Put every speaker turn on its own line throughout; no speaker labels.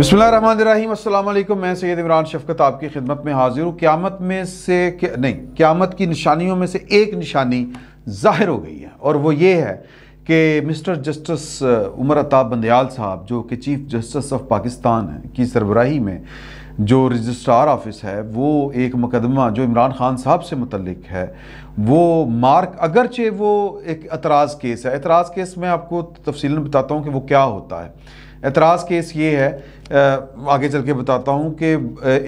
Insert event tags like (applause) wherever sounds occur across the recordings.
बसमिलकुम मैं सैद इमरान शफकत आपकी खिदमत में हाजिर हूँ क़्यामत में से नहीं क़्यामत की निशानियों में से एक निशानी ज़ाहिर हो गई है और वो ये है कि मिस्टर जस्टिस उमर अताब बंदयाल साहब जो कि चीफ़ जस्टिस ऑफ पाकिस्तान है की सरबराही में जो रजिस्ट्रार ऑफिस है वो एक मुकदमा जो इमरान खान साहब से मुतलक है वो मार्क अगरचे वो एक एतराज़ केस है एतराज़ केस में आपको तफसी बताता हूँ कि वो क्या होता है एतराज़ केस ये है आगे चल के बताता हूँ कि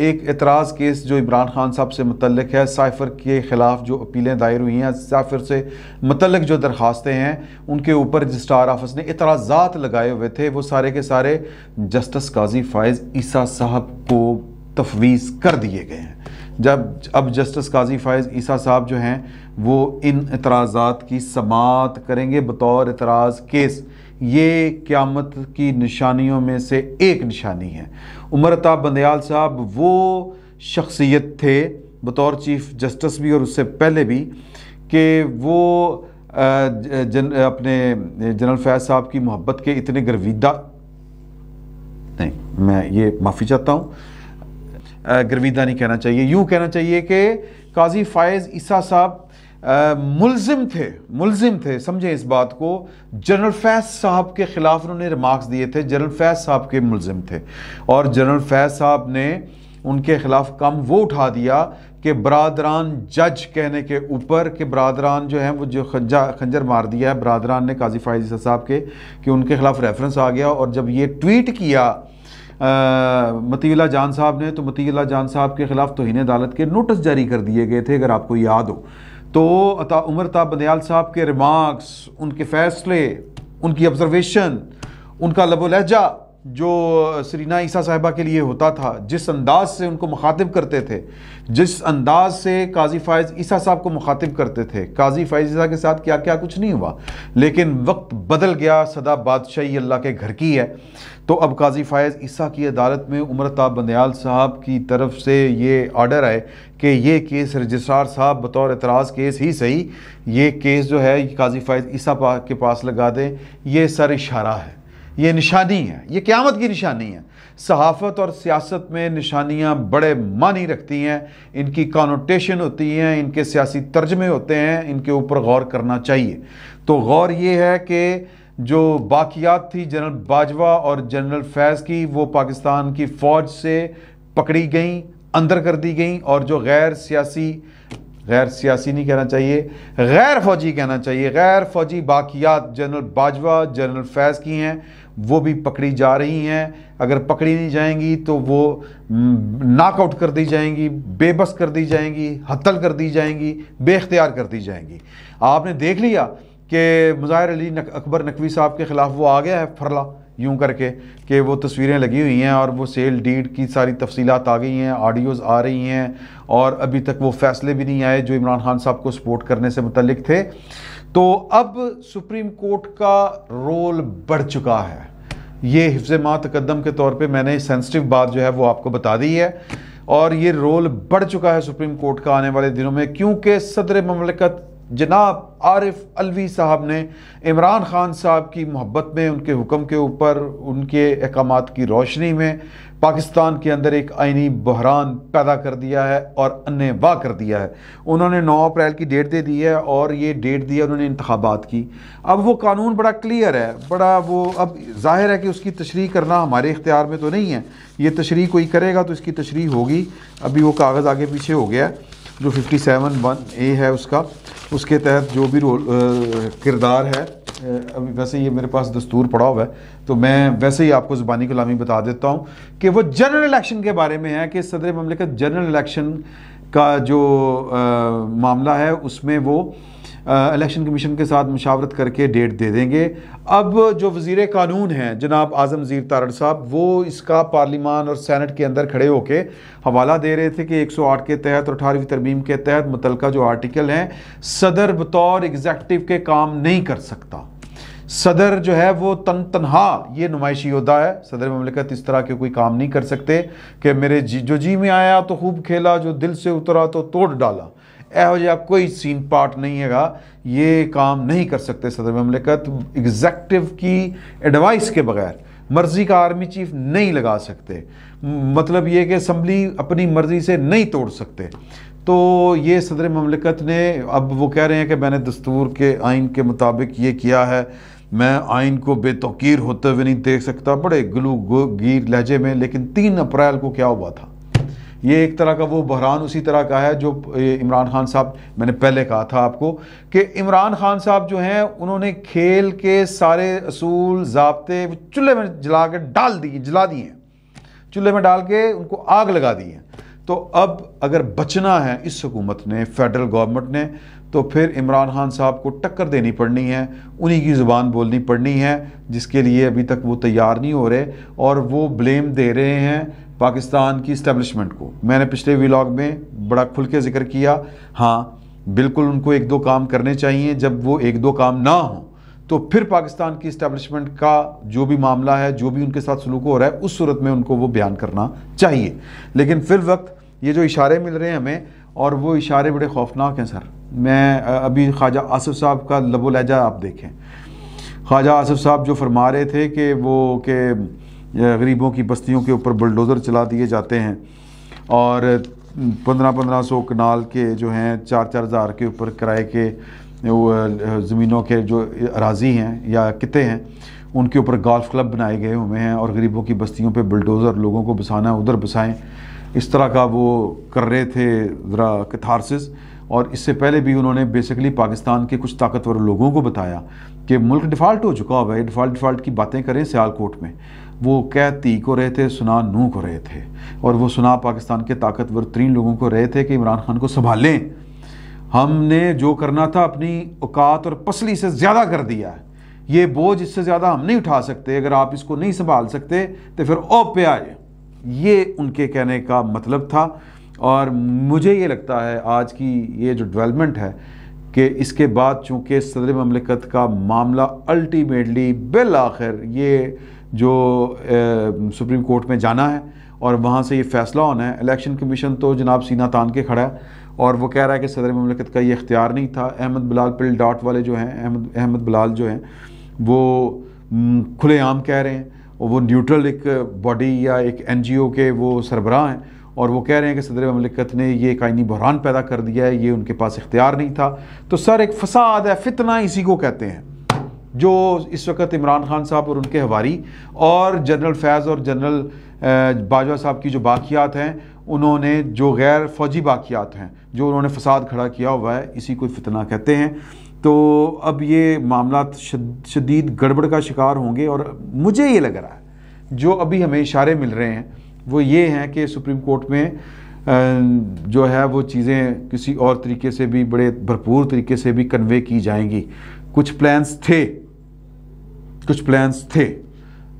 एक एतराज़ केस जो इमरान खान साहब से मतलब है साइफ़र के ख़िलाफ़ जो अपीलें दायर हुई हैं साइफ़र से मतलब जो दरख्वास्तें हैं उनके ऊपर रजिस्ट्रार ऑफिस ने इतराज़ात लगाए हुए थे वो सारे के सारे जस्टिस काजी फ़ायज़ ईसा साहब को तफवीज़ कर दिए गए हैं जब अब जस्टिस काजी फ़ायज़ ईसा साहब जो हैं वो इन एतराज़ात की समात करेंगे बतौर एतराज़ केस ये क़्यामत की निशानियों में से एक निशानी है उमरता बंदयाल साहब वो शख्सियत थे बतौर चीफ जस्टिस भी और उससे पहले भी कि वो जन अपने जनरल फैज साहब की मोहब्बत के इतने गर्विदा नहीं मैं ये माफ़ी चाहता हूँ गर्विदा नहीं कहना चाहिए यूँ कहना चाहिए कि काजी फ़ायज़ ईसा साहब मुलजिम थे मुलजिम थे समझे इस बात को जनरल फैज साहब के ख़िलाफ़ उन्होंने रिमार्क्स दिए थे जनरल फैज साहब के मुलजिम थे और जनरल फैज साहब ने उनके ख़िलाफ़ कम वो उठा दिया कि बरदरान जज कहने के ऊपर कि बरदरान जो है वो जो खंजा खंजर मार दिया है बरदरान ने काजी फायजी साहब के कि उनके ख़िलाफ़ रेफरेंस आ गया और जब ये ट्वीट किया मतीला जान साहब ने तो मतीला जान साहब के ख़िलाफ़ तोहन अदालत के नोटिस जारी कर दिए गए थे अगर आपको याद हो तो अता उमर ता बंदयाल साहब के रिमार्क्स उनके फ़ैसले उनकी ऑब्ज़रवेशन उनका लबो लहजा जो सरीना ईसा साहिबा के लिए होता था जिस अंदाज से उनको मुखातिब करते थे जिस अंदाज से काजी फ़ायज़ ईसा साहब को मुखातिब करते थे काजी फ़ायज़ ईसा के साथ क्या क्या कुछ नहीं हुआ लेकिन वक्त बदल गया सदा बादशाही अल्लाह के घर की है तो अब काजी फ़ायज़ ईसा की अदालत में उमर बंदयाल साहब की तरफ से ये ऑर्डर आए कि ये केस रजिस्ट्रार साहब बतौर एतराज़ केस ही सही ये केस जो है काजी फ़ायज़ ईसा के पास लगा दें ये सर इशारा है ये निशानी है ये क़्यामत की निशानी है सहाफ़त और सियासत में निशानियाँ बड़े मानी रखती हैं इनकी कॉनोटेशन होती हैं इनके सियासी तर्जमे होते हैं इनके ऊपर गौर करना चाहिए तो गौर ये है कि जो बाकियात थी जनरल बाजवा और जनरल फैज़ की वो पाकिस्तान की फ़ौज से पकड़ी गई अंदर कर दी गई और जो गैर सियासी गैर सियासी नहीं कहना चाहिए गैर फौजी कहना चाहिए गैर फौजी बाकियात जनरल बाजवा जनरल फैज़ की हैं वो भी पकड़ी जा रही हैं अगर पकड़ी नहीं जाएंगी तो वो नाकआउट हम्म, कर दी जाएंगी बेबस कर दी जाएंगी हतल कर दी जाएंगी बेख्तियार कर दी जाएंगी आपने देख लिया कि मुजाहिर अली नक, अकबर नकवी साहब के ख़िलाफ़ वो आ गया है फरला यूं करके कि वो तस्वीरें लगी हुई हैं और वो सेल डीड की सारी तफसीलात आ गई हैं ऑडियोज़ आ रही हैं और अभी तक वो फैसले भी नहीं आए जो इमरान खान साहब को सपोर्ट करने से मतलब थे तो अब सुप्रीम कोर्ट का रोल बढ़ चुका है ये हिफ्ज मातकदम के तौर पे मैंने सेंसिटिव बात जो है वो आपको बता दी है और ये रोल बढ़ चुका है सुप्रीम कोर्ट का आने वाले दिनों में क्योंकि सदर ममलकत जनाब आरिफ अलवी साहब ने इमरान ख़ान साहब की मोहब्बत में उनके हुक्म के ऊपर उनके अहकाम की रोशनी में पाकिस्तान के अंदर एक आइनी बहरान पैदा कर दिया है और अन्य वाह कर दिया है उन्होंने 9 अप्रैल की डेट दे दी है और ये डेट दी है उन्होंने इंतबात की अब वो कानून बड़ा क्लियर है बड़ा वो अब जाहिर है कि उसकी तशरी करना हमारे इख्तियार में तो नहीं है ये तशरी कोई करेगा तो इसकी तशरी होगी अभी वो कागज़ आगे पीछे हो गया जो फिफ्टी सेवन वन ए है उसका उसके तहत जो भी रोल किरदार है अभी वैसे ये मेरे पास दस्तूर पड़ा हुआ है तो मैं वैसे ही आपको जबानी गुलामी बता देता हूँ कि वो जनरल इलेक्शन के बारे में है कि सदर ममलिकत जनरल इलेक्शन का जो आ, मामला है उसमें वो इलेक्शन कमीशन के साथ मुशावरत करके डेट दे देंगे अब जो वजीर कानून हैं जनाब आज़म जीर तारड़ साहब वो इसका पार्लिमान और सैनट के अंदर खड़े होकर हवाला दे रहे थे कि 108 के तहत और अठारहवीं तरमीम के तहत मुतल जो आर्टिकल हैं सदर बतौर एग्जेक्टिव के काम नहीं कर सकता सदर जो है वो तन तनहा ये नुमाइशी होता है सदर ममलिकत इस तरह के कोई काम नहीं कर सकते कि मेरे जी जो जी में आया तो खूब खेला जो दिल से उतरा तो तोड़ डाला ਇਹੋ कोई सीन पार्ट नहीं है ਹੈਗਾ ये काम नहीं कर सकते सदर ममलिकत एग्जैक्टिव की एडवाइस के बगैर मर्ज़ी का आर्मी चीफ नहीं लगा सकते मतलब ये कि असम्बली अपनी मर्ज़ी से नहीं तोड़ सकते तो ये सदर ममलिकत ने अब वो कह रहे हैं कि मैंने दस्तूर के आइन के मुताबिक ये किया है मैं आइन को बेतौकीर होते हुए नहीं देख सकता बड़े गलू गीर लहजे में लेकिन तीन अप्रैल को क्या हुआ था ये एक तरह का वो बहरान उसी तरह का है जो इमरान खान साहब मैंने पहले कहा था आपको कि इमरान खान साहब जो हैं उन्होंने खेल के सारे असूल जबते चूल्हे में जला के डाल दिए जला दिए हैं चूल्हे में डाल के उनको आग लगा दी है तो अब अगर बचना है इस हुकूमत ने फेडरल गवर्नमेंट ने तो फिर इमरान खान साहब को टक्कर देनी पड़नी है उन्हीं की ज़ुबान बोलनी पड़नी है जिसके लिए अभी तक वो तैयार नहीं हो रहे और वो ब्लेम दे रहे हैं पाकिस्तान की इस्टेब्लिशमेंट को मैंने पिछले व्लॉग में बड़ा खुल के जिक्र किया हाँ बिल्कुल उनको एक दो काम करने चाहिए जब वो एक दो काम ना हो तो फिर पाकिस्तान की इस्टेब्लिशमेंट का जो भी मामला है जो भी उनके साथ सलूक हो रहा है उस सूरत में उनको वो बयान करना चाहिए लेकिन फिर वक्त ये जो इशारे मिल रहे हैं हमें और वो इशारे बड़े खौफनाक हैं सर मैं अभी ख्वाजा आसफ़ साहब का लबो लहजा आप देखें ख्वाजा आसफ़ साहब जो फरमा रहे थे कि वो के गरीबों की बस्तियों के ऊपर बुलडोज़र चला दिए जाते हैं और पंद्रह पंद्रह सौ कनाल के जो हैं चार चार हज़ार के ऊपर किराए के ज़मीनों के जो अराजी हैं या किते हैं उनके ऊपर गोल्फ क्लब बनाए गए हुए हैं और गरीबों की बस्तियों पे बुलडोज़र लोगों को बसाना उधर बसाएं इस तरह का वो कर रहे थे ज़रा कथारसिस और इससे पहले भी उन्होंने बेसिकली पाकिस्तान के कुछ ताकतवर लोगों को बताया कि मुल्क डिफ़ाल्ट हो चुका हुआ है डिफ़ाल्ट डिफ़ाल्ट की बातें करें सियालकोट में वो ती को रहे थे सुना नू को रहे थे और वो सुना पाकिस्तान के ताकतवर तरीन लोगों को रहे थे कि इमरान खान को संभालें हमने जो करना था अपनी औकात और पसली से ज़्यादा कर दिया है ये बोझ इससे ज़्यादा हम नहीं उठा सकते अगर आप इसको नहीं संभाल सकते तो फिर ओ पे आए ये उनके कहने का मतलब था और मुझे ये लगता है आज की ये जो डेवलपमेंट है कि इसके बाद चूँकि सदर ममलिकत का मामला अल्टीमेटली बिल आखिर ये जो सुप्रीम कोर्ट में जाना है और वहाँ से ये फैसला होना है इलेक्शन कमीशन तो जनाब सीना तान के खड़ा है और वो कह रहा है कि सदर ममलिकत का ये इख्तियार नहीं था अहमद बिलाल पिल डॉट वाले जो हैं अहमद अहमद बिलाल जो हैं वो खुलेआम कह रहे हैं और वो न्यूट्रल एक बॉडी या एक एन जी ओ के वो सरबराह हैं और वो कह रहे हैं कि सदर ममलिकत ने ये एक आइनी बहरान पैदा कर दिया है ये उनके पास इख्तियार नहीं था तो सर एक फसाद है फितना इसी को कहते हैं जो इस वक्त इमरान खान साहब और उनके हवारी और जनरल फैज़ और जनरल बाजवा साहब की जो बाकियात हैं उन्होंने जो गैर फौजी बाकियात हैं जो उन्होंने फसाद खड़ा किया हुआ है इसी को फितना कहते हैं तो अब ये मामला शदीद गड़बड़ का शिकार होंगे और मुझे ये लग रहा है जो अभी हमें इशारे मिल रहे हैं वो ये हैं कि सुप्रीम कोर्ट में जो है वो चीज़ें किसी और तरीके से भी बड़े भरपूर तरीके से भी कन्वे की जाएंगी कुछ प्लान्स थे कुछ प्लान्स थे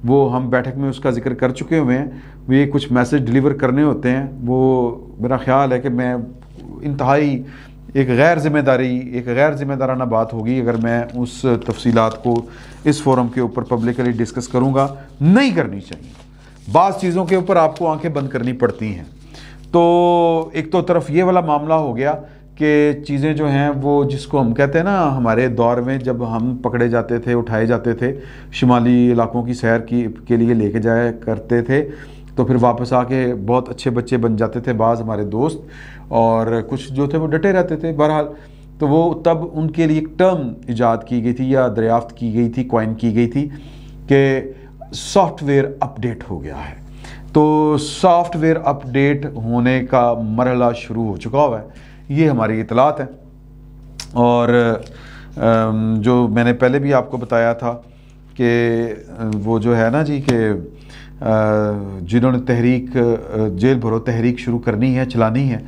वो हम बैठक में उसका जिक्र कर चुके हुए हैं ये कुछ मैसेज डिलीवर करने होते हैं वो मेरा ख्याल है कि मैं इंतहाई एक गैर जिम्मेदारी एक गैर जिम्मेदाराना बात होगी अगर मैं उस तफसीलात को इस फोरम के ऊपर पब्लिकली डिस्कस करूँगा नहीं करनी चाहिए बाज़ चीज़ों के ऊपर आपको आंखें बंद करनी पड़ती हैं तो एक तो तरफ ये वाला मामला हो गया के चीज़ें जो हैं वो जिसको हम कहते हैं ना हमारे दौर में जब हम पकड़े जाते थे उठाए जाते थे शुमाली इलाकों की सैर की के लिए लेके जाया करते थे तो फिर वापस आके बहुत अच्छे बच्चे बन जाते थे बाज़ हमारे दोस्त और कुछ जो थे वो डटे रहते थे बहरहाल तो वो तब उनके लिए एक टर्म ईजाद की गई थी या दरियाफ्त की गई थी कॉइन की गई थी कि सॉफ्टवेयर अपडेट हो गया है तो सॉफ्टवेयर अपडेट होने का मरहला शुरू हो चुका हुआ है ये हमारी इतलात है और जो मैंने पहले भी आपको बताया था कि वो जो है ना जी कि जिन्होंने तहरीक जेल भरो तहरीक शुरू करनी है चलानी है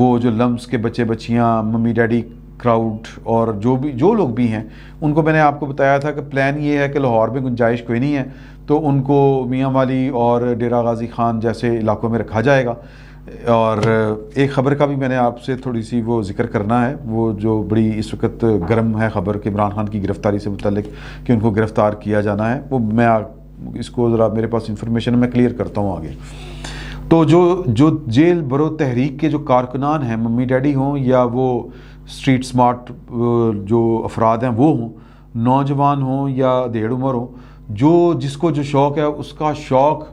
वो जो लम्स के बच्चे बच्चियाँ मम्मी डैडी क्राउड और जो भी जो लोग भी हैं उनको मैंने आपको बताया था कि प्लान ये है कि लाहौर में गुंजाइश कोई नहीं है तो उनको मियाँ वाली और डेरा गाजी खान जैसे इलाकों में रखा जाएगा और एक ख़बर का भी मैंने आपसे थोड़ी सी वो जिक्र करना है वो जो बड़ी इस वक्त गर्म है ख़बर कि इमरान खान की गिरफ़्तारी से मुतलक कि उनको गिरफ़्तार किया जाना है वो मैं इसको ज़रा मेरे पास इंफॉर्मेशन मैं क्लियर करता हूँ आगे तो जो जो जेल बरो तहरीक के जो कारकुनान हैं मम्मी डैडी हों या वो स्ट्रीट स्मार्ट जो अफराद हैं वो हों नौजवान हों या देड़ उम्र हों जो जिसको जो शौक़ है उसका शौक़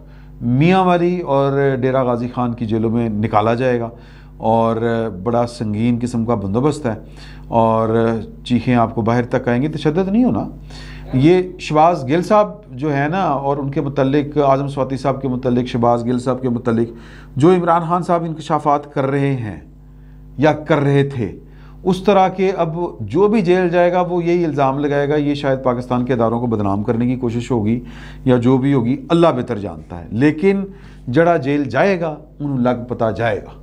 मियांवाली और डेरा गाजी खान की जेलों में निकाला जाएगा और बड़ा संगीन किस्म का बंदोबस्त है और चीखें आपको बाहर तक आएंगी तशद नहीं होना ये शबाज गिल साहब जो है ना और उनके मतलब आज़म स्वाति साहब के मतलब शबाज गिल साहब के मतलब जो इमरान खान साहब इनकशाफात कर रहे हैं या कर रहे थे उस तरह के अब जो भी जेल जाएगा वो यही इल्ज़ाम लगाएगा ये शायद पाकिस्तान के अदारों को बदनाम करने की कोशिश होगी या जो भी होगी अल्लाह बेहतर जानता है लेकिन जड़ा जेल जाएगा उन्होंने लग पता जाएगा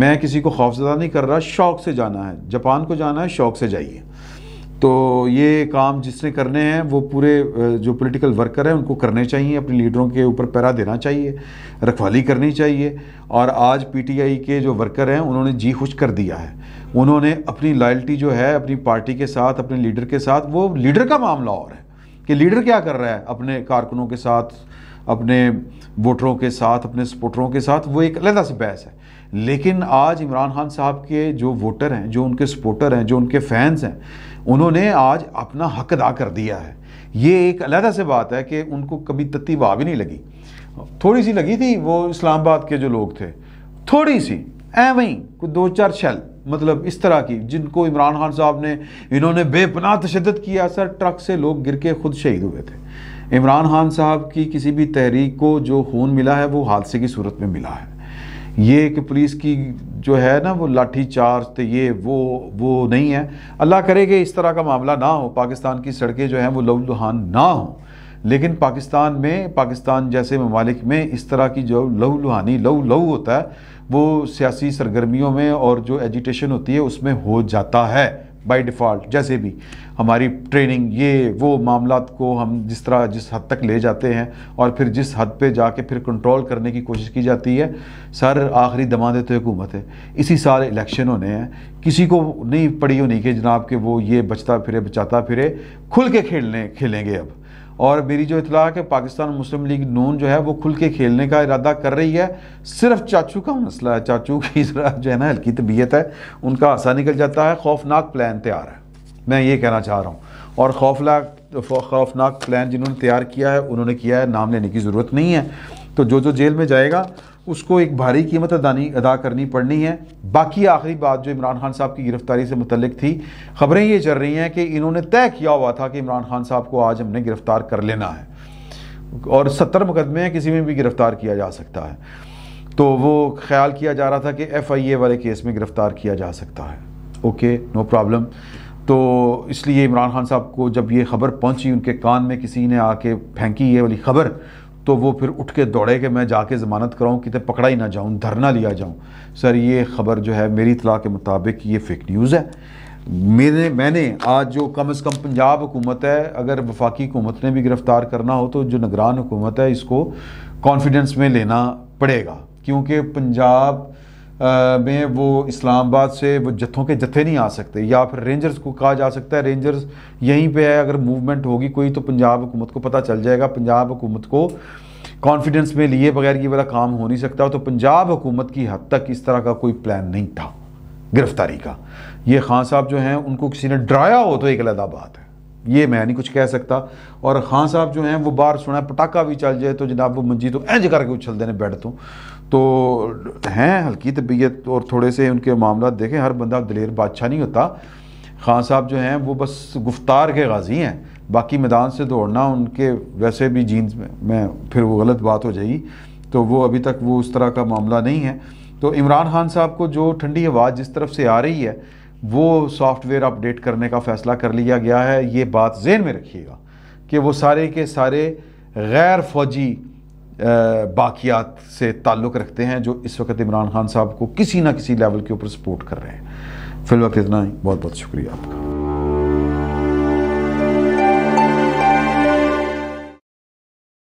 मैं किसी को खौफजदा नहीं कर रहा शौक़ से जाना है जापान को जाना है शौक़ से जाइए तो ये काम जिसने करने हैं वो पूरे जो पॉलिटिकल वर्कर हैं उनको करने चाहिए अपने लीडरों के ऊपर पैरा देना चाहिए रखवाली करनी चाहिए और आज पीटीआई के जो वर्कर हैं उन्होंने जी खुश कर दिया है उन्होंने अपनी लॉयल्टी जो है अपनी पार्टी के साथ अपने लीडर के साथ वो लीडर का मामला और है कि लीडर क्या कर रहा है अपने कारकुनों के साथ अपने वोटरों के साथ अपने सपोर्टरों के साथ वो एक अलहदा से बहस है लेकिन आज इमरान खान साहब के जो वोटर हैं जो उनके सपोर्टर हैं जो उनके फैंस हैं उन्होंने आज अपना हक अदा कर दिया है ये एक अलहदा से बात है कि उनको कभी तत्ती वाह भी नहीं लगी थोड़ी सी लगी थी वो इस्लामाबाद के जो लोग थे थोड़ी सी एवं कोई दो चार शैल मतलब इस तरह की जिनको इमरान खान साहब ने इन्होंने बेपनाह तशद किया सर ट्रक से लोग गिर के खुद शहीद हुए थे इमरान खान साहब की किसी भी तहरीक को जो खून मिला है वो हादसे की सूरत में मिला है ये कि पुलिस की जो है ना वो लाठी चार्ज तो ये वो वो नहीं है अल्लाह करे कि इस तरह का मामला ना हो पाकिस्तान की सड़कें जो हैं वो लहू लुहान ना हों लेकिन पाकिस्तान में पाकिस्तान जैसे ममालिक में इस तरह की जो लहू लुहानी लहू लहू होता है वो सियासी सरगर्मियों में और जो एजिटेशन होती है उसमें हो जाता है बाई डिफ़ॉल्ट जैसे भी हमारी ट्रेनिंग ये वो मामला को हम जिस तरह जिस हद तक ले जाते हैं और फिर जिस हद पे जाके फिर कंट्रोल करने की कोशिश की जाती है सर आखिरी दमादे तो हुकूमत है इसी साल इलेक्शन होने हैं किसी को नहीं पड़ी होनी कि जनाब के वो ये बचता फिरे बचाता फिरे खुल के खेलने खेलेंगे अब और मेरी जो इतला है कि पाकिस्तान मुस्लिम लीग नून जो है वो खुल के खेलने का इरादा कर रही है सिर्फ चाचू का मसला है चाचू की (laughs) जो है ना हल्की तबीयत है उनका आसा निकल जाता है खौफनाक प्लान तैयार है मैं ये कहना चाह रहा हूँ और खौफनाक खौफनाक प्लान जिन्होंने तैयार किया है उन्होंने किया है नाम लेने की ज़रूरत नहीं है तो जो जो जेल में जाएगा उसको एक भारी कीमत अदानी अदा करनी पड़नी है बाकी आखिरी बात जो इमरान खान साहब की गिरफ्तारी से मुतलिक थी खबरें ये चल रही हैं कि इन्होंने तय किया हुआ था कि इमरान खान साहब को आज हमने गिरफ़्तार कर लेना है और सत्तर मुकदमे हैं किसी में भी गिरफ़्तार किया जा सकता है तो वो ख्याल किया जा रहा था कि एफ़ आई ए वाले केस में गिरफ़्तार किया जा सकता है ओके नो प्रॉब्लम तो इसलिए इमरान खान साहब को जब ये खबर पहुंची उनके कान में किसी ने आके फेंकी ये वाली खबर तो वो फिर उठ के दौड़े कि मैं जाके ज़मानत कराऊँ कितने पकड़ा ही ना जाऊँ धरना लिया जाऊँ सर ये ख़बर जो है मेरी इतला के मुताबिक ये फेक न्यूज़ है मेरे मैंने आज जो कम अज़ कम पंजाब हुकूमत है अगर वफाकी हुकूमत ने भी गिरफ़्तार करना हो तो जो निगरान हुकूमत है इसको कॉन्फिडेंस में लेना पड़ेगा क्योंकि पंजाब में वो इस्लामाबाद से वो जत्थों के जत्थे नहीं आ सकते या फिर रेंजर्स को कहा जा सकता है रेंजर्स यहीं पे है अगर मूवमेंट होगी कोई तो पंजाब हुकूमत को पता चल जाएगा पंजाब हुकूमत को कॉन्फिडेंस में लिए बगैर ये वाला काम हो नहीं सकता तो पंजाब हुकूमत की हद तक इस तरह का कोई प्लान नहीं था गिरफ्तारी का ये खान साहब जो हैं उनको किसी ने डराया हो तो एक अलहदा बात है ये मैं नहीं कुछ कह सकता और खान साहब जो हैं वो बाहर सुना पटाखा भी चल जाए तो जनाब वो मंजी तो इंज करके उछल देने बैठ तो तो हैं हल्की तबीयत और थोड़े से उनके मामला देखें हर बंदा दलेर बादशाह नहीं होता खान साहब जो हैं वो बस गुफ्तार के गाजी हैं बाकी मैदान से दौड़ना उनके वैसे भी जीन्स में, मैं फिर वो गलत बात हो जाएगी तो वो अभी तक वो उस तरह का मामला नहीं है तो इमरान खान साहब को जो ठंडी आवाज़ जिस तरफ से आ रही है वो सॉफ्टवेयर अपडेट करने का फ़ैसला कर लिया गया है ये बात जेन में रखिएगा कि वो सारे के सारे गैर फौजी बाकियात से ताल्लुक़ रखते हैं जो इस वक्त इमरान खान साहब को किसी ना किसी लेवल के ऊपर सपोर्ट कर रहे हैं फिलवक्त इतना ही बहुत बहुत शुक्रिया आपका